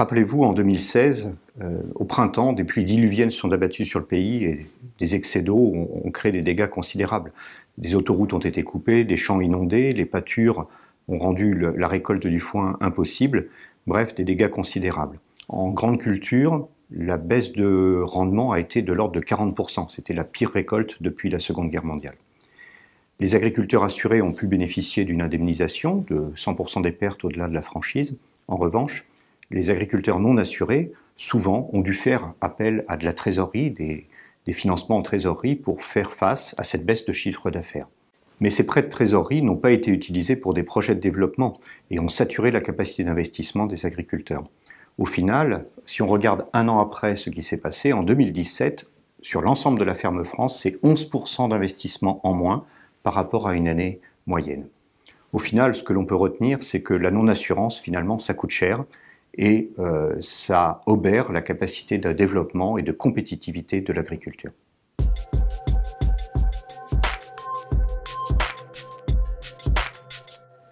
Rappelez-vous, en 2016, euh, au printemps, des pluies diluviennes sont abattues sur le pays et des excès d'eau ont, créé des dégâts considérables. Des autoroutes ont été coupées, des champs inondés, les pâtures ont rendu la récolte du foin impossible, bref, des dégâts considérables. En grande culture, la baisse de rendement a été de l'ordre de 40%. C'était la pire récolte depuis la Seconde Guerre mondiale. Les agriculteurs assurés ont pu bénéficier d'une indemnisation de 100% des pertes au-delà de la franchise. En revanche, les agriculteurs non assurés, souvent, ont dû faire appel à de la trésorerie, des, financements en trésorerie pour faire face à cette baisse de chiffre d'affaires. Mais ces prêts de trésorerie n'ont pas été utilisés pour des projets de développement et ont saturé la capacité d'investissement des agriculteurs. Au final, si on regarde un an après ce qui s'est passé, en 2017, sur l'ensemble de la ferme France, c'est 11% d'investissement en moins par rapport à une année moyenne. Au final, ce que l'on peut retenir, c'est que la non-assurance, finalement, ça coûte cher et euh, ça obère la capacité de développement et de compétitivité de l'agriculture.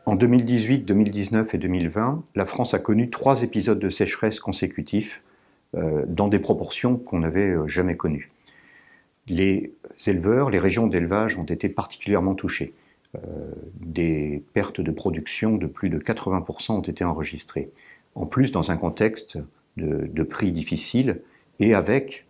En 2018, 2019 et 2020, la France a connu trois épisodes de sécheresse consécutifs euh, dans des proportions qu'on n'avait euh, jamais connues. Les éleveurs, les régions d'élevage ont été particulièrement touchées. des pertes de production de plus de 80% ont été enregistrées en plus dans un contexte de, prix difficile et avec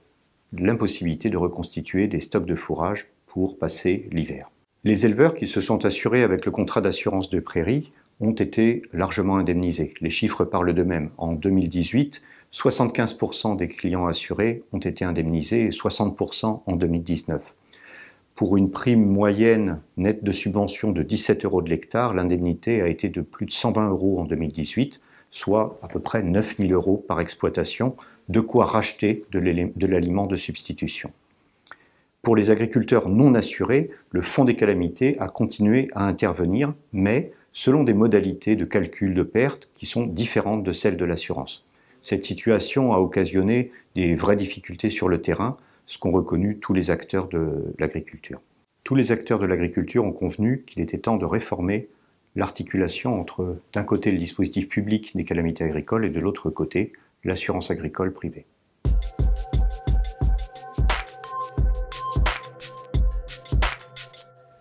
l'impossibilité de reconstituer des stocks de fourrage pour passer l'hiver. Les éleveurs qui se sont assurés avec le contrat d'assurance de Prairie ont été largement indemnisés. Les chiffres parlent d'eux-mêmes. En 2018, 75% des clients assurés ont été indemnisés et 60% en 2019. Pour une prime moyenne nette de subvention de 17 euros de l'hectare, l'indemnité a été de plus de 120 euros en 2018, soit à peu près 9 000 euros par exploitation, de quoi racheter de l'aliment de substitution. Pour les agriculteurs non assurés, le Fonds des calamités a continué à intervenir, mais selon des modalités de calcul de pertes qui sont différentes de celles de l'assurance. Cette situation a occasionné des vraies difficultés sur le terrain, ce qu'ont reconnu tous les acteurs de l'agriculture. Tous les acteurs de l'agriculture ont convenu qu'il était temps de réformer l'articulation entre, d'un côté, le dispositif public des calamités agricoles et de l'autre côté, l'assurance agricole privée.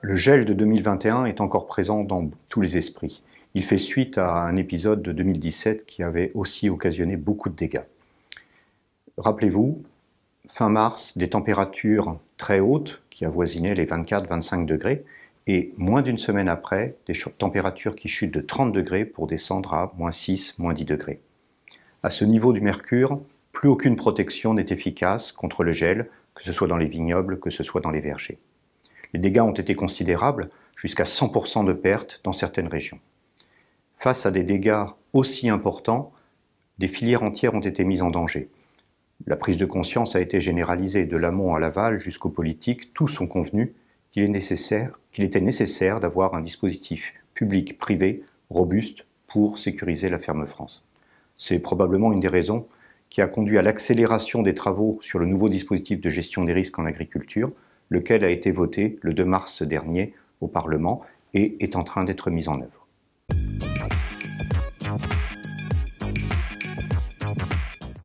Le gel de 2021 est encore présent dans tous les esprits. Il fait suite à un épisode de 2017 qui avait aussi occasionné beaucoup de dégâts. Rappelez-vous, fin mars, des températures très hautes qui avoisinaient les 24-25 degrés et moins d'une semaine après, des températures qui chutent de 30 degrés pour descendre à moins 6, moins 10 degrés. À ce niveau du mercure, plus aucune protection n'est efficace contre le gel, que ce soit dans les vignobles, que ce soit dans les vergers. Les dégâts ont été considérables, jusqu'à 100% de pertes dans certaines régions. Face à des dégâts aussi importants, des filières entières ont été mises en danger. La prise de conscience a été généralisée de l'amont à l'aval jusqu'aux politiques, tous sont convenus qu'il était nécessaire d'avoir un dispositif public-privé robuste pour sécuriser la ferme France. C'est probablement une des raisons qui a conduit à l'accélération des travaux sur le nouveau dispositif de gestion des risques en agriculture, lequel a été voté le 2 mars dernier au Parlement et est en train d'être mis en œuvre.